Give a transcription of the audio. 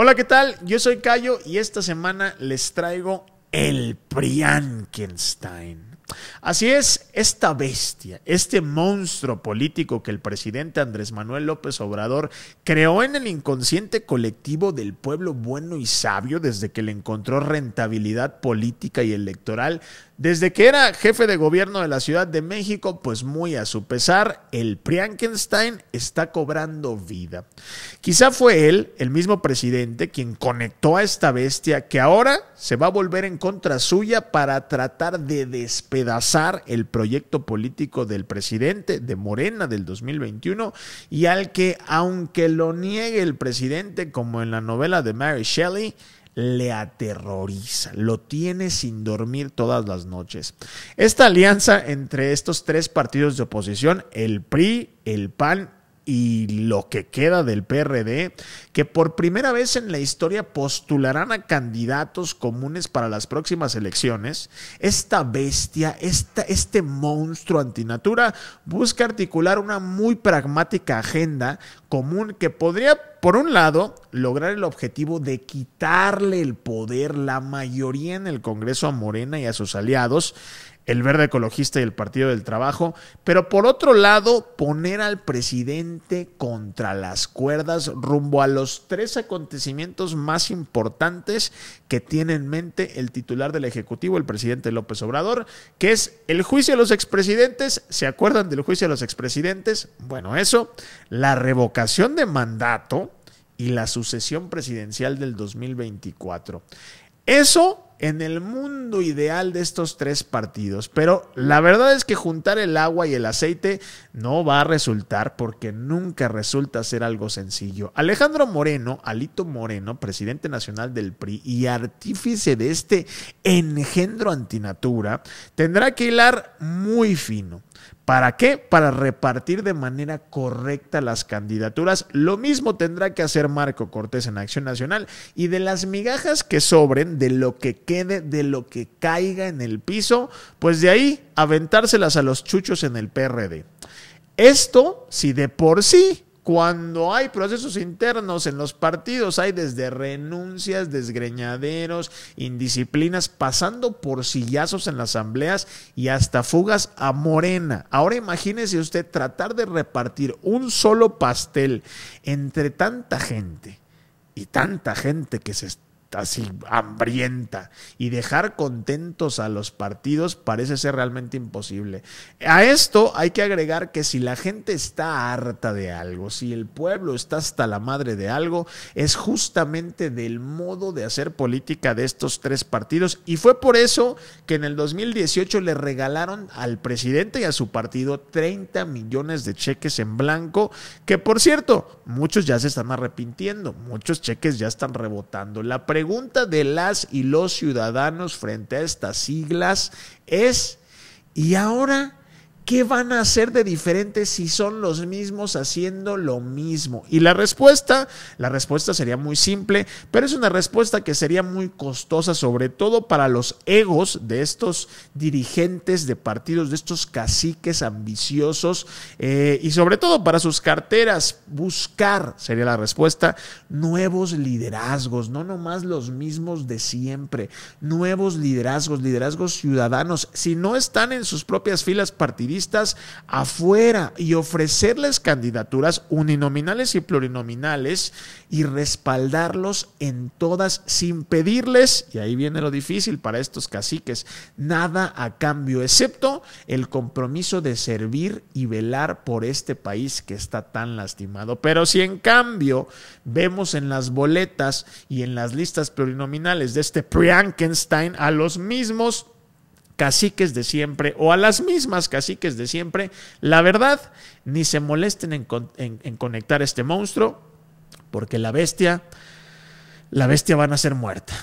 Hola, ¿qué tal? Yo soy Cayo y esta semana les traigo el Priankenstein. Así es, esta bestia, este monstruo político que el presidente Andrés Manuel López Obrador creó en el inconsciente colectivo del pueblo bueno y sabio desde que le encontró rentabilidad política y electoral, desde que era jefe de gobierno de la Ciudad de México, pues muy a su pesar, el Frankenstein está cobrando vida. Quizá fue él, el mismo presidente, quien conectó a esta bestia que ahora se va a volver en contra suya para tratar de despedazar el proyecto político del presidente de Morena del 2021 y al que, aunque lo niegue el presidente como en la novela de Mary Shelley, le aterroriza, lo tiene sin dormir todas las noches. Esta alianza entre estos tres partidos de oposición, el PRI, el PAN y lo que queda del PRD, que por primera vez en la historia postularán a candidatos comunes para las próximas elecciones, esta bestia, este monstruo antinatura, busca articular una muy pragmática agenda común que podría, por un lado, lograr el objetivo de quitarle el poder, la mayoría en el Congreso a Morena y a sus aliados, el Verde Ecologista y el Partido del Trabajo, pero por otro lado, poner al presidente contra las cuerdas rumbo a los tres acontecimientos más importantes que tiene en mente el titular del Ejecutivo, el presidente López Obrador, que es el juicio a los expresidentes. ¿Se acuerdan del juicio a los expresidentes? Bueno, eso, la revocación de mandato y la sucesión presidencial del 2024. Eso en el mundo ideal de estos tres partidos. Pero la verdad es que juntar el agua y el aceite no va a resultar porque nunca resulta ser algo sencillo. Alejandro Moreno, Alito Moreno, presidente nacional del PRI y artífice de este engendro antinatura, tendrá que hilar muy fino. ¿Para qué? Para repartir de manera correcta las candidaturas. Lo mismo tendrá que hacer Marco Cortés en Acción Nacional y de las migajas que sobren, de lo que quede, de lo que caiga en el piso, pues de ahí aventárselas a los chuchos en el PRD. Esto, si de por sí cuando hay procesos internos en los partidos, hay desde renuncias, desgreñaderos, indisciplinas, pasando por sillazos en las asambleas y hasta fugas a Morena. Ahora imagínese usted tratar de repartir un solo pastel entre tanta gente y tanta gente que se así hambrienta y dejar contentos a los partidos parece ser realmente imposible. A esto hay que agregar que si la gente está harta de algo, si el pueblo está hasta la madre de algo, es justamente del modo de hacer política de estos tres partidos y fue por eso que en el 2018 le regalaron al presidente y a su partido 30 millones de cheques en blanco, que por cierto, muchos ya se están arrepintiendo, muchos cheques ya están rebotando la prensa pregunta de las y los ciudadanos frente a estas siglas es, ¿y ahora ¿Qué van a hacer de diferente si son los mismos haciendo lo mismo? Y la respuesta, la respuesta sería muy simple, pero es una respuesta que sería muy costosa, sobre todo para los egos de estos dirigentes de partidos, de estos caciques ambiciosos eh, y sobre todo para sus carteras. Buscar, sería la respuesta, nuevos liderazgos, no nomás los mismos de siempre, nuevos liderazgos, liderazgos ciudadanos. Si no están en sus propias filas partidistas, afuera y ofrecerles candidaturas uninominales y plurinominales y respaldarlos en todas sin pedirles, y ahí viene lo difícil para estos caciques, nada a cambio, excepto el compromiso de servir y velar por este país que está tan lastimado. Pero si en cambio vemos en las boletas y en las listas plurinominales de este Frankenstein a los mismos caciques de siempre o a las mismas caciques de siempre, la verdad, ni se molesten en, conectar este monstruo, porque la bestia, la bestia van a ser muerta.